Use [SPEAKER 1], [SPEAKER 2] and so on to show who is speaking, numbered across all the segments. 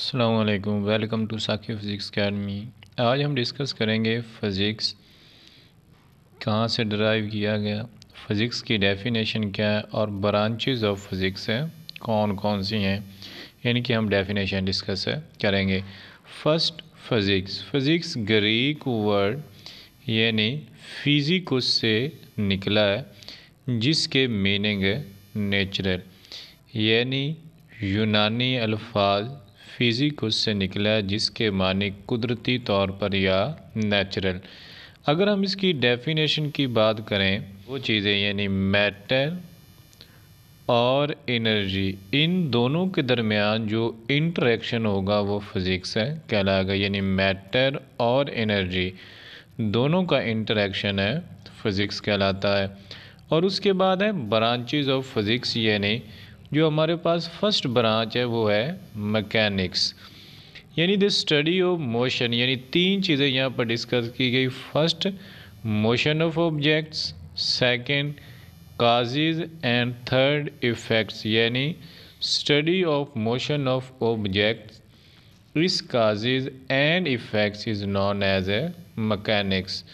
[SPEAKER 1] अस्सलाम welcome to Sakhi physics academy आज हम डिस्कस करेंगे फ़िज़िक्स कहाँ से ड्राइव किया गया फ़िज़िक्स की डेफिनेशन क्या है और ब्रांचेस ऑफ फ़िज़िक्स हैं कौन कौन सी हैं इनकी हम डेफिनेशन डिस्कस करेंगे first physics physics Greek word यानी फ़िज़िकस से निकला है जिसके मीनिंग है नेचुरल यानी यूनानी अल्फाज फिज़िक उससे निकला जिसके माने कुदरती तौर पर या नेचुरल अगर हम इसकी डेफिनेशन की बात करें वो चीज़ें यानी मैटर और एनर्जी इन दोनों के दरमियान जो इंटरेक्शन होगा वो फिज़िक्स है कहलाएगा यानी मैटर और एनर्जी दोनों का इंटरेक्शन है फिज़िक्स कहलाता है और उसके बाद है ब्रांचेज ऑफ फिज़िक्स यानी जो हमारे पास फर्स्ट ब्रांच है वो है मैकेनिक्स यानी द स्टडी ऑफ मोशन यानी तीन चीज़ें यहाँ पर डिस्कस की गई first motion of objects second causes and third effects यानी study of motion of objects इस causes and effects is known as a mechanics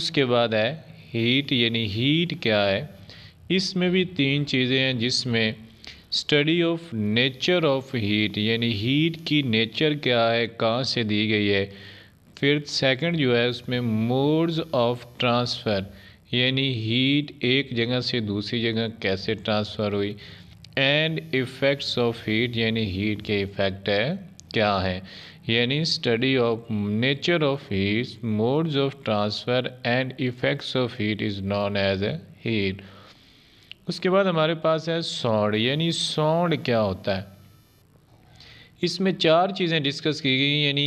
[SPEAKER 1] उसके बाद है हीट यानी हीट क्या है इसमें भी तीन चीज़ें हैं जिसमें study of nature of heat यानी हीट की नेचर क्या है कहाँ से दी गई है फिर सेकंड जो है उसमें मोड्स ऑफ ट्रांसफ़र यानी हीट एक जगह से दूसरी जगह कैसे ट्रांसफ़र हुई एंड इफ़ेक्ट्स ऑफ हीट यानी हीट के इफ़ेक्ट है क्या है यानी study of nature of heat modes of transfer and effects of heat is known as a heat उसके बाद हमारे पास है सौंड यानी सौंड क्या होता है इसमें चार चीज़ें डिस्कस की गई यानी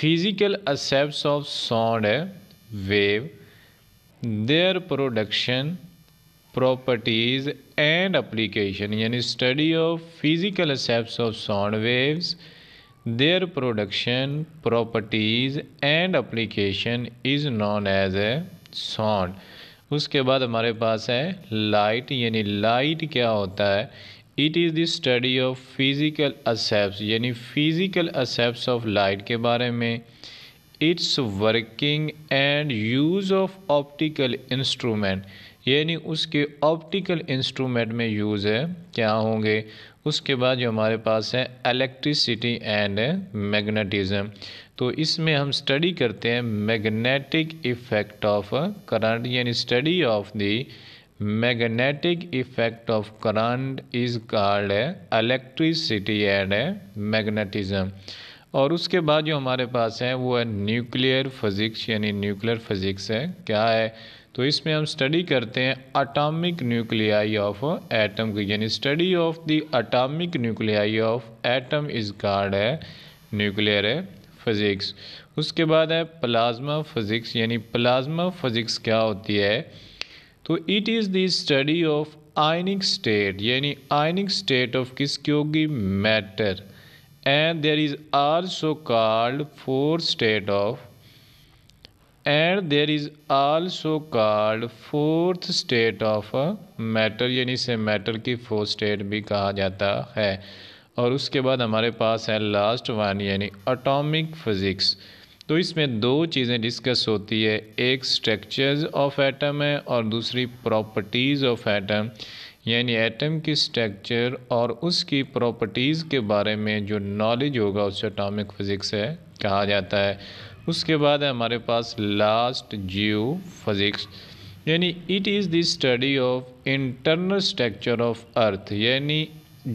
[SPEAKER 1] physical aspect of sound wave their production properties and application यानी study of physical aspect of sound waves their production properties and application is known as a sound उसके बाद हमारे पास है लाइट यानी लाइट क्या होता है it is the study of physical aspects यानी फ़िज़िकल असेप्स ऑफ लाइट के बारे में its working and use of optical instrument यानी उसके ऑप्टिकल इंस्ट्रूमेंट में यूज़ है क्या होंगे उसके बाद जो हमारे पास है इलेक्ट्रिसिटी एंड मैग्नेटिज्म तो इसमें हम स्टडी करते हैं मैग्नेटिक इफ़ेक्ट ऑफ करंट यानी study of the magnetic effect of current is called electricity and magnetism और उसके बाद जो हमारे पास है वो है न्यूक्लियर फिज़िक्स यानी न्यूक्लियर फिज़िक्स है क्या है तो इसमें हम स्टडी करते हैं अटामिक न्यूक्लियाई ऑफ एटम की यानी study of the atomic nuclei of atom is called है न्यूक्लियर फ़िज़िक्स उसके बाद है प्लाज्मा फ़िज़िक्स यानी प्लाज्मा फ़िज़िक्स क्या होती है तो it is the study of ionic state यानी आयनिक स्टेट ऑफ किसकी होगी matter and there is also called four state of and there is also called fourth state of matter यानी से मैटर की फोर्थ स्टेट भी कहा जाता है और उसके बाद हमारे पास है लास्ट वन यानी अटोमिक फिज़िक्स तो इसमें दो चीज़ें डिस्कस होती है एक स्ट्रक्चर्स ऑफ एटम है और दूसरी प्रॉपर्टीज़ ऑफ एटम यानी एटम की स्ट्रक्चर और उसकी प्रॉपर्टीज़ के बारे में जो नॉलेज होगा उसे अटोमिक फिज़िक्स है कहा जाता है उसके बाद है हमारे पास लास्ट जियो फिज़िक्स यानी it is the study of internal structure of earth यानी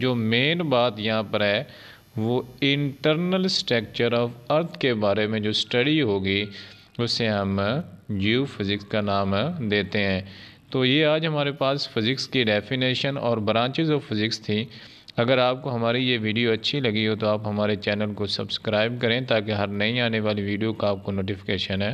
[SPEAKER 1] जो मेन बात यहाँ पर है वो इंटरनल स्ट्रक्चर ऑफ अर्थ के बारे में जो स्टडी होगी उसे हम जीव फिज़िक्स का नाम देते हैं तो ये आज हमारे पास फ़िज़िक्स की डेफिनेशन और ब्रांचेज ऑफ फ़िज़िक्स थी अगर आपको हमारी ये वीडियो अच्छी लगी हो तो आप हमारे चैनल को सब्सक्राइब करें ताकि हर नई आने वाली वीडियो का आपको नोटिफिकेशन है